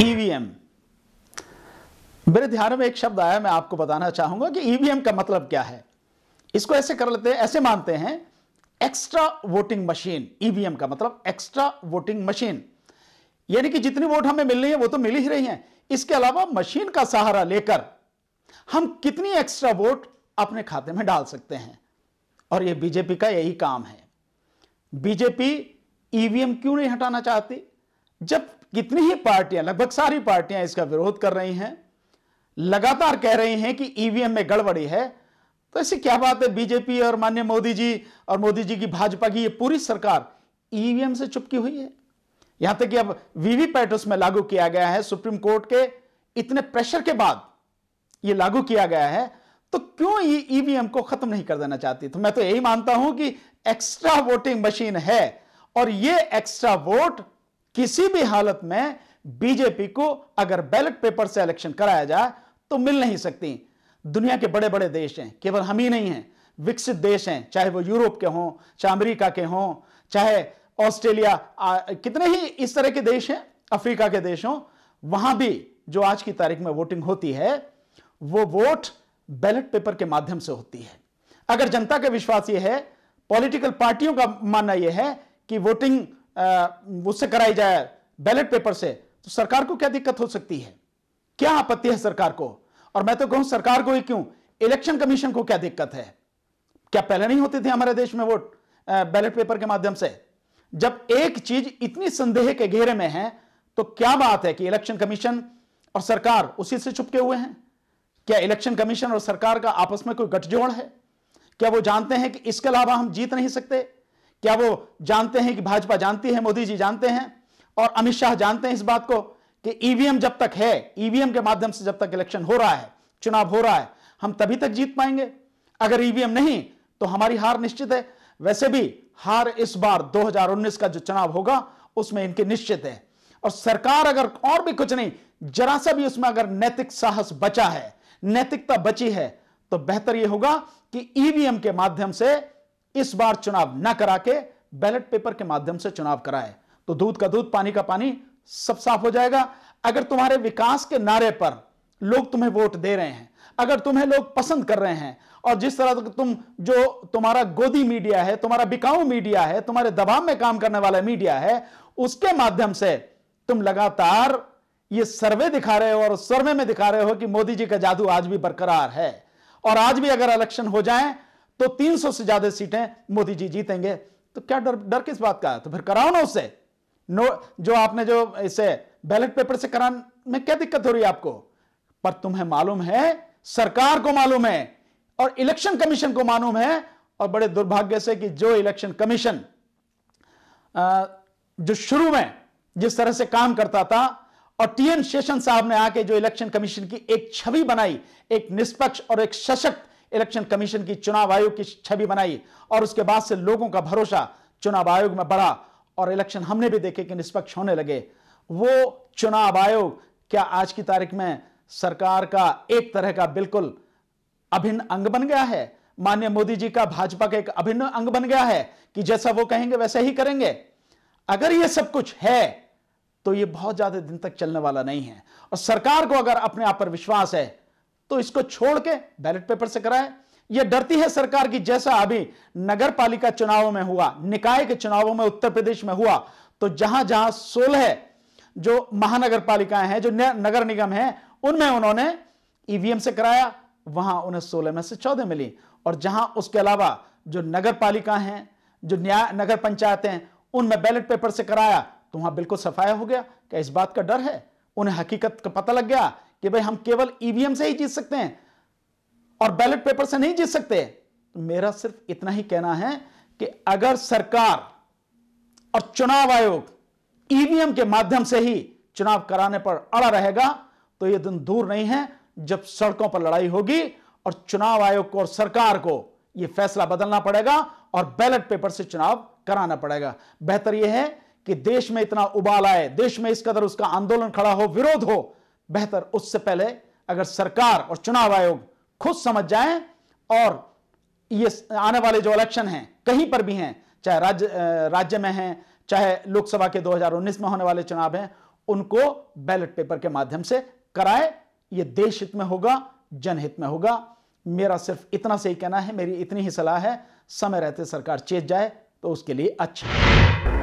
EVM e मेरे ध्यान में एक शब्द आया मैं आपको बताना चाहूंगा कि ईवीएम e का मतलब क्या है इसको ऐसे कर लेते हैं ऐसे मानते हैं एक्स्ट्रा वोटिंग मशीन ईवीएम का मतलब एक्स्ट्रा वोटिंग मशीन यानी कि जितनी वोट हमें मिल रही है वो तो मिल ही रही है इसके अलावा मशीन का सहारा लेकर हम कितनी एक्स्ट्रा वोट अपने खाते में डाल सकते हैं और ये बीजेपी का यही काम है बीजेपी ईवीएम e क्यों नहीं हटाना चाहती जब कितनी ही पार्टियां लगभग सारी पार्टियां इसका विरोध कर रही हैं लगातार कह रही हैं कि ईवीएम में गड़बड़ी है तो ऐसी क्या बात है बीजेपी और माननीय मोदी जी और मोदी जी की भाजपा की ये पूरी सरकार ईवीएम से चुपकी हुई है यहां तक कि अब वीवीपैट उसमें लागू किया गया है सुप्रीम कोर्ट के इतने प्रेशर के बाद ये लागू किया गया है तो क्यों ये ईवीएम को खत्म नहीं कर देना चाहती तो मैं तो यही मानता हूं कि एक्स्ट्रा वोटिंग मशीन है और ये एक्स्ट्रा वोट किसी भी हालत में बीजेपी को अगर बैलेट पेपर से इलेक्शन कराया जाए तो मिल नहीं सकती दुनिया के बड़े बड़े देश हैं केवल हम ही नहीं हैं विकसित देश हैं चाहे वो यूरोप के हों चाहे अमेरिका के हों चाहे ऑस्ट्रेलिया कितने ही इस तरह के देश हैं अफ्रीका के देशों वहां भी जो आज की तारीख में वोटिंग होती है वो वोट बैलेट पेपर के माध्यम से होती है अगर जनता का विश्वास यह है पॉलिटिकल पार्टियों का मानना यह है कि वोटिंग उससे कराई जाए बैलेट पेपर से तो सरकार को क्या दिक्कत हो सकती है क्या आपत्ति है सरकार को और मैं तो कहूं सरकार को ही क्यों इलेक्शन कमीशन को क्या दिक्कत है क्या पहले नहीं होते थे हमारे देश में वोट बैलेट पेपर के माध्यम से जब एक चीज इतनी संदेह के घेरे में है तो क्या बात है कि इलेक्शन कमीशन और सरकार उसी से छुपके हुए हैं क्या इलेक्शन कमीशन और सरकार का आपस में कोई गठजोड़ है क्या वो जानते हैं कि इसके अलावा हम जीत नहीं सकते क्या वो जानते हैं कि भाजपा जानती है मोदी जी जानते हैं और अमित शाह जानते हैं इस बात को कि ईवीएम e जब तक है ईवीएम e के माध्यम से जब तक इलेक्शन हो रहा है चुनाव हो रहा है हम तभी तक जीत पाएंगे अगर ईवीएम e नहीं तो हमारी हार निश्चित है वैसे भी हार इस बार 2019 का जो चुनाव होगा उसमें इनके निश्चित है और सरकार अगर और भी कुछ नहीं जरा सा भी उसमें अगर नैतिक साहस बचा है नैतिकता बची है तो बेहतर यह होगा कि ईवीएम के माध्यम से इस बार चुनाव न करा के बैलेट पेपर के माध्यम से चुनाव कराए तो दूध का दूध पानी का पानी सब साफ हो जाएगा अगर तुम्हारे विकास के नारे पर लोग तुम्हें वोट दे रहे हैं अगर तुम्हें लोग पसंद कर रहे हैं और जिस तरह तुम जो तुम्हारा गोदी मीडिया है तुम्हारा बिकाऊ मीडिया है तुम्हारे दबाव में काम करने वाला मीडिया है उसके माध्यम से तुम लगातार ये सर्वे दिखा रहे हो और सर्वे में दिखा रहे हो कि मोदी जी का जादू आज भी बरकरार है और आज भी अगर इलेक्शन हो जाए तो 300 से ज्यादा सीटें मोदी जी जीतेंगे तो क्या डर डर किस बात का है तो फिर कराओ ना उससे नो जो आपने जो इसे बैलेट पेपर से कराने में क्या दिक्कत हो रही है आपको पर तुम्हें मालूम है सरकार को मालूम है और इलेक्शन कमीशन को मालूम है और बड़े दुर्भाग्य से कि जो इलेक्शन कमीशन जो शुरू में जिस तरह से काम करता था और टीएन शेषन साहब ने आके जो इलेक्शन कमीशन की एक छवि बनाई एक निष्पक्ष और एक सशक्त इलेक्शन कमीशन की चुनाव आयोग की छवि बनाई और उसके बाद से लोगों का भरोसा चुनाव आयोग में बढ़ा और इलेक्शन हमने भी देखे कि निष्पक्ष होने लगे वो चुनाव आयोग क्या आज की तारीख में सरकार का एक तरह का बिल्कुल अभिन्न अंग बन गया है माननीय मोदी जी का भाजपा का एक अभिन्न अंग बन गया है कि जैसा वो कहेंगे वैसा ही करेंगे अगर ये सब कुछ है तो ये बहुत ज्यादा दिन तक चलने वाला नहीं है और सरकार को अगर अपने आप पर विश्वास है तो इसको छोड़ के बैलेट पेपर से कराएं यह डरती है सरकार की जैसा अभी नगर पालिका चुनावों में हुआ निकाय के चुनावों में उत्तर प्रदेश में हुआ तो जहां जहां सोलह जो महानगर पालिकाएं हैं जो नगर निगम है उनमें उन्होंने ईवीएम से कराया वहां उन्हें सोलह में से चौदह मिली और जहां उसके अलावा जो नगर पालिका हैं जो न्याय नगर पंचायतें उनमें बैलेट पेपर से कराया तो वहां बिल्कुल सफाया हो गया क्या इस बात का डर है उन्हें हकीकत का पता लग गया कि भाई हम केवल ईवीएम e से ही जीत सकते हैं और बैलेट पेपर से नहीं जीत सकते तो मेरा सिर्फ इतना ही कहना है कि अगर सरकार और चुनाव आयोग ईवीएम e के माध्यम से ही चुनाव कराने पर अड़ा रहेगा तो यह दिन दूर नहीं है जब सड़कों पर लड़ाई होगी और चुनाव आयोग को और सरकार को यह फैसला बदलना पड़ेगा और बैलेट पेपर से चुनाव कराना पड़ेगा बेहतर यह है कि देश में इतना उबाल आए देश में इस कदर उसका आंदोलन खड़ा हो विरोध हो बेहतर उससे पहले अगर सरकार और चुनाव आयोग खुद समझ जाए और ये आने वाले जो इलेक्शन हैं कहीं पर भी हैं चाहे राज्य राज्य में हैं चाहे लोकसभा के 2019 में होने वाले चुनाव हैं उनको बैलेट पेपर के माध्यम से कराए ये देश हित में होगा जनहित में होगा मेरा सिर्फ इतना सही कहना है मेरी इतनी ही सलाह है समय रहते सरकार चेत जाए तो उसके लिए अच्छा